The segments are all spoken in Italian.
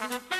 Mm-hmm.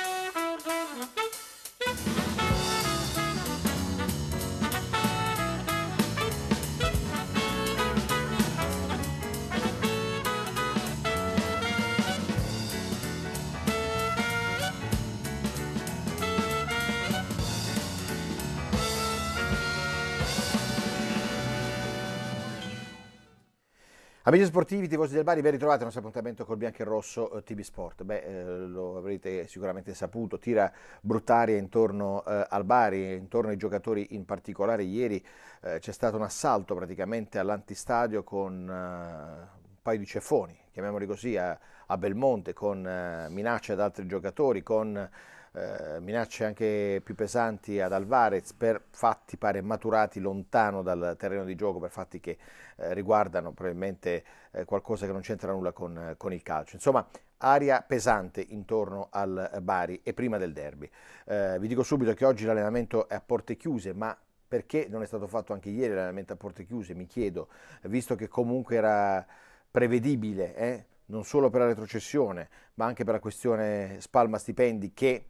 Amici sportivi, tifosi del Bari, ben ritrovati al nostro appuntamento col bianco e rosso eh, TV Sport. Beh, eh, lo avrete sicuramente saputo, tira bruttaria intorno eh, al Bari, intorno ai giocatori in particolare. Ieri eh, c'è stato un assalto praticamente all'antistadio con eh, un paio di ceffoni, chiamiamoli così, a, a Belmonte, con eh, minacce ad altri giocatori, con eh, minacce anche più pesanti ad Alvarez per fatti pare maturati lontano dal terreno di gioco, per fatti che eh, riguardano probabilmente eh, qualcosa che non c'entra nulla con, con il calcio. Insomma, aria pesante intorno al Bari e prima del derby. Eh, vi dico subito che oggi l'allenamento è a porte chiuse, ma perché non è stato fatto anche ieri l'allenamento a porte chiuse, mi chiedo, visto che comunque era prevedibile, eh, non solo per la retrocessione, ma anche per la questione spalma stipendi che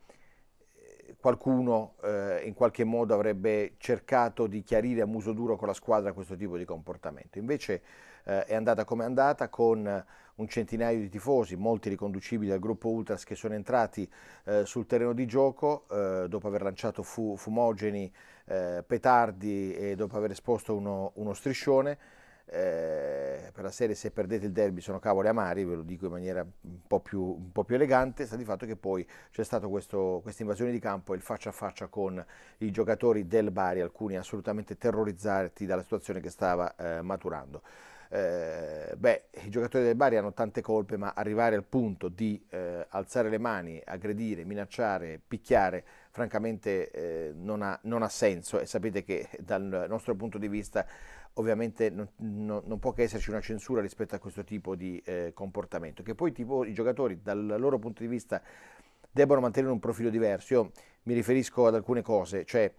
qualcuno eh, in qualche modo avrebbe cercato di chiarire a muso duro con la squadra questo tipo di comportamento. Invece eh, è andata come è andata con un centinaio di tifosi, molti riconducibili al gruppo Ultras che sono entrati eh, sul terreno di gioco eh, dopo aver lanciato fu fumogeni, eh, petardi e dopo aver esposto uno, uno striscione eh, per la serie se perdete il derby sono cavoli amari, ve lo dico in maniera un po' più, un po più elegante, sta di fatto che poi c'è stata questa invasione di campo e il faccia a faccia con i giocatori del Bari, alcuni assolutamente terrorizzati dalla situazione che stava eh, maturando. Eh, beh, i giocatori del Bari hanno tante colpe, ma arrivare al punto di eh, alzare le mani, aggredire, minacciare, picchiare, francamente eh, non, ha, non, ha, senso e sapete che dal nostro punto di vista ovviamente non, non, non può che esserci una censura rispetto a questo tipo di eh, comportamento, che poi tipo, i giocatori dal loro punto di vista debbono mantenere un profilo diverso. Io mi riferisco ad alcune cose, cioè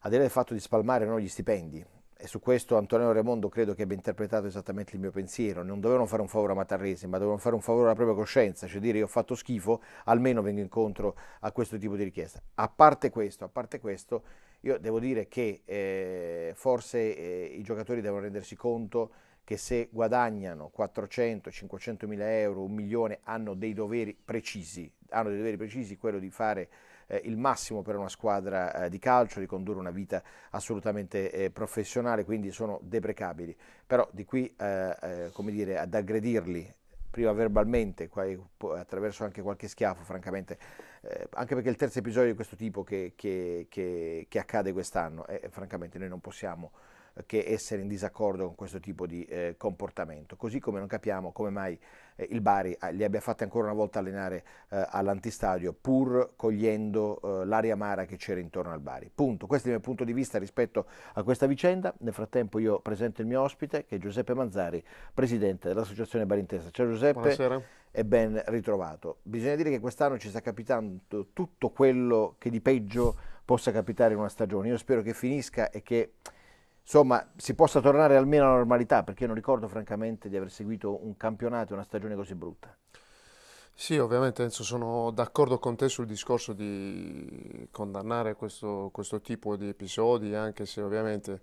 a del fatto di spalmare no, gli stipendi, e su questo Antonio Raimondo credo che abbia interpretato esattamente il mio pensiero, non dovevano fare un favore a Matarrese, ma dovevano fare un favore alla propria coscienza, cioè dire io ho fatto schifo, almeno vengo incontro a questo tipo di richiesta. A parte questo, a parte questo io devo dire che eh, forse eh, i giocatori devono rendersi conto che se guadagnano 400, 500 mila euro, un milione, hanno dei doveri precisi, hanno dei doveri precisi, quello di fare eh, il massimo per una squadra eh, di calcio, di condurre una vita assolutamente eh, professionale, quindi sono deprecabili. Però di qui, eh, eh, come dire, ad aggredirli prima verbalmente, attraverso anche qualche schiaffo, francamente, eh, anche perché è il terzo episodio di questo tipo che, che, che, che accade quest'anno e eh, francamente noi non possiamo che essere in disaccordo con questo tipo di eh, comportamento. Così come non capiamo come mai eh, il Bari eh, li abbia fatti ancora una volta allenare eh, all'antistadio pur cogliendo eh, l'aria amara che c'era intorno al Bari. Punto. Questo è il mio punto di vista rispetto a questa vicenda. Nel frattempo io presento il mio ospite che è Giuseppe Manzari, presidente dell'Associazione Barintesa. Ciao Giuseppe. Buonasera e ben ritrovato. Bisogna dire che quest'anno ci sta capitando tutto quello che di peggio possa capitare in una stagione. Io spero che finisca e che insomma si possa tornare almeno alla normalità, perché io non ricordo francamente di aver seguito un campionato e una stagione così brutta. Sì, ovviamente Enzo, sono d'accordo con te sul discorso di condannare questo, questo tipo di episodi, anche se ovviamente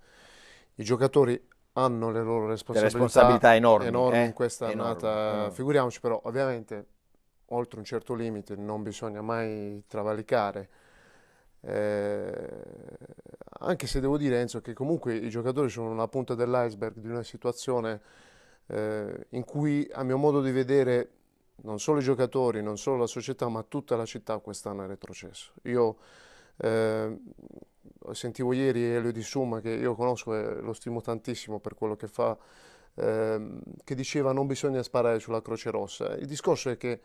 i giocatori hanno le loro responsabilità, le responsabilità enormi, enormi eh? in questa enormi, annata. Eh. Figuriamoci però, ovviamente, oltre un certo limite non bisogna mai travalicare eh, anche se devo dire Enzo che comunque i giocatori sono la punta dell'iceberg di una situazione eh, in cui a mio modo di vedere non solo i giocatori, non solo la società, ma tutta la città quest'anno è retrocesso. Io eh, sentivo ieri Elio Di Summa, che io conosco e lo stimo tantissimo per quello che fa, ehm, che diceva non bisogna sparare sulla Croce Rossa. Il discorso è che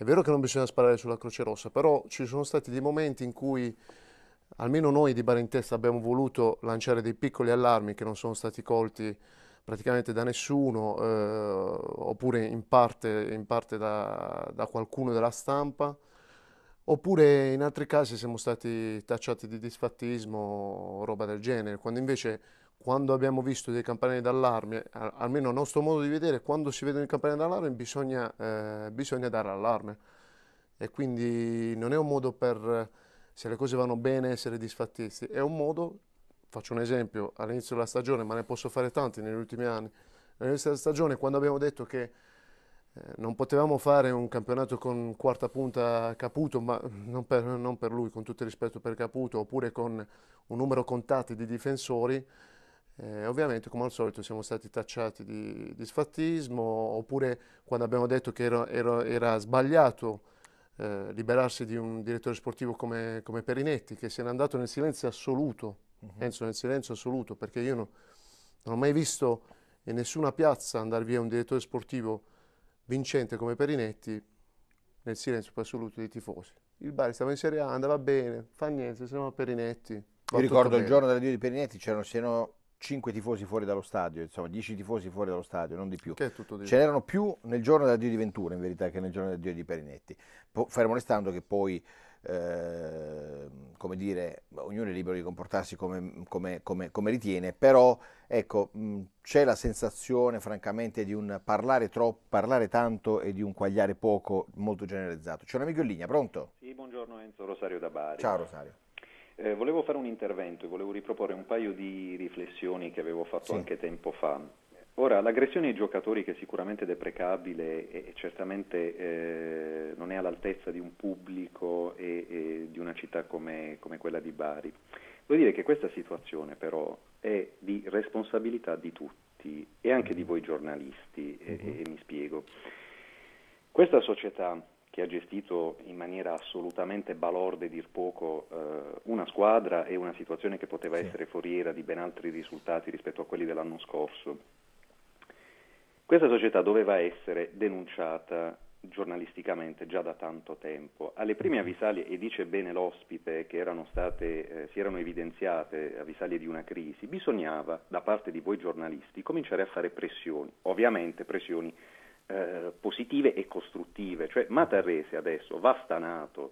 è vero che non bisogna sparare sulla Croce Rossa, però ci sono stati dei momenti in cui almeno noi di Bara in Testa abbiamo voluto lanciare dei piccoli allarmi che non sono stati colti praticamente da nessuno, eh, oppure in parte, in parte da, da, qualcuno della stampa, oppure in altri casi siamo stati tacciati di disfattismo o roba del genere, quando invece quando abbiamo visto dei campanelli d'allarme, almeno a nostro modo di vedere, quando si vedono i campanelli d'allarme bisogna, eh, bisogna dare allarme. E quindi non è un modo per, se le cose vanno bene, essere disfattisti, è un modo, faccio un esempio, all'inizio della stagione, ma ne posso fare tanti negli ultimi anni, all'inizio della stagione quando abbiamo detto che eh, non potevamo fare un campionato con quarta punta Caputo, ma non per, non per, lui, con tutto il rispetto per Caputo, oppure con un numero contati di difensori, eh, ovviamente, come al solito, siamo stati tacciati di, di sfattismo, oppure quando abbiamo detto che era, era, era sbagliato eh, liberarsi di un direttore sportivo come, come, Perinetti, che se n'è andato nel silenzio assoluto, uh-huh. penso nel silenzio assoluto, perché io no, non ho mai visto in nessuna piazza andare via un direttore sportivo vincente come Perinetti nel silenzio più assoluto dei tifosi. Il Bari stava in Serie A, andava bene, fa niente, siamo a Perinetti. Io ricordo il giorno dell'addio di Perinetti c'erano 5 tifosi fuori dallo stadio, insomma 10 tifosi fuori dallo stadio, non di più. Che tutto Ce n'erano più nel giorno dell'addio di Ventura in verità che nel giorno dell'addio di Perinetti, po- fermo restando che poi, eh, come dire, ognuno è libero di comportarsi come, come, come, come ritiene, però ecco, mh, c'è la sensazione francamente di un parlare troppo, parlare tanto e di un quagliare poco molto generalizzato. C'è un amico in linea, pronto? Sì, buongiorno Enzo Rosario da Bari. Ciao Rosario. Eh, volevo fare un intervento e volevo riproporre un paio di riflessioni che avevo fatto sì. anche tempo fa. Ora, l'aggressione ai giocatori, che è sicuramente deprecabile e, certamente eh, non è all'altezza di un pubblico e, e di una città come, come quella di Bari, devo dire che questa situazione però è di responsabilità di tutti e anche di mm-hmm. voi giornalisti, e, e mm-hmm. mi spiego. Questa società che ha gestito in maniera assolutamente balorda e dir poco eh, una squadra e una situazione che poteva sì. essere foriera di ben altri risultati rispetto a quelli dell'anno scorso. Questa società doveva essere denunciata giornalisticamente già da tanto tempo. Alle prime mm-hmm. avvisaglie, e dice bene l'ospite, che erano state, eh, si erano evidenziate avvisaglie di una crisi, bisognava da parte di voi giornalisti cominciare a fare pressioni, ovviamente pressioni eh, positive e costruttive, cioè Matarese adesso va stanato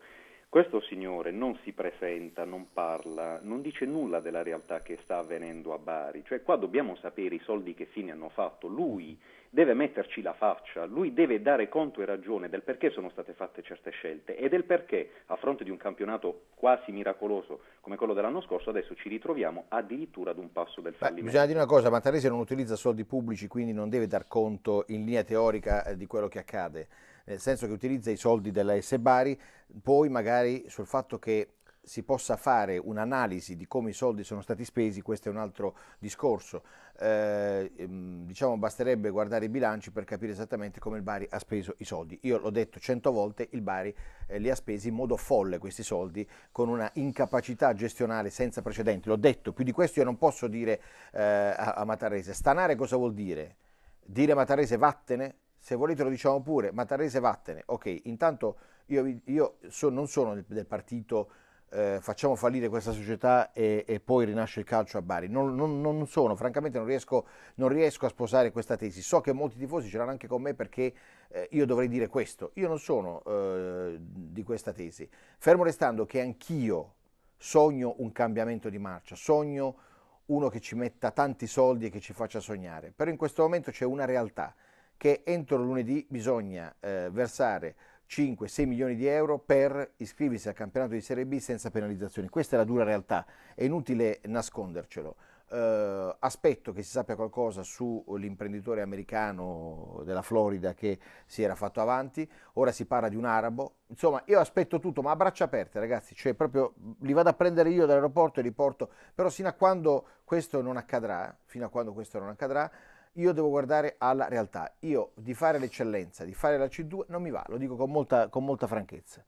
questo signore non si presenta, non parla, non dice nulla della realtà che sta avvenendo a Bari, cioè qua dobbiamo sapere i soldi che fine hanno fatto, lui deve metterci la faccia, lui deve dare conto e ragione del perché sono state fatte certe scelte e del perché a fronte di un campionato quasi miracoloso come quello dell'anno scorso adesso ci ritroviamo addirittura ad un passo del fallimento. Beh, bisogna dire una cosa, Mattarese non utilizza soldi pubblici quindi non deve dar conto in linea teorica eh, di quello che accade nel senso che utilizza i soldi della S Bari, poi magari sul fatto che si possa fare un'analisi di come i soldi sono stati spesi, questo è un altro discorso. Eh, ehm, diciamo basterebbe guardare i bilanci per capire esattamente come il Bari ha speso i soldi. Io l'ho detto cento volte, il Bari eh, li ha spesi in modo folle questi soldi, con una incapacità gestionale senza precedenti. L'ho detto, più di questo io non posso dire eh, a, a Matarese. Stanare cosa vuol dire? Dire a Matarese vattene? se volete lo diciamo pure, Mattarese vattene, ok, intanto io, io so, non sono del, del partito eh, facciamo fallire questa società e, e, poi rinasce il calcio a Bari, non, non, non sono, francamente non riesco, non riesco, a sposare questa tesi, so che molti tifosi ce l'hanno anche con me perché eh, io dovrei dire questo, io non sono eh, di questa tesi, fermo restando che anch'io sogno un cambiamento di marcia, sogno uno che ci metta tanti soldi e che ci faccia sognare, però in questo momento c'è una realtà, che entro lunedì bisogna eh, versare 5-6 milioni di euro per iscriversi al campionato di Serie B senza penalizzazioni. Questa è la dura realtà, è inutile nascondercelo. Uh, aspetto che si sappia qualcosa sull'imprenditore americano della Florida che si era fatto avanti, ora si parla di un arabo, insomma io aspetto tutto, ma a braccia aperte ragazzi, cioè proprio li vado a prendere io dall'aeroporto e li porto, però fino a quando questo non accadrà, fino a quando questo non accadrà, io devo guardare alla realtà. Io di fare l'eccellenza, di fare la C2 non mi va, lo dico con molta, con molta franchezza.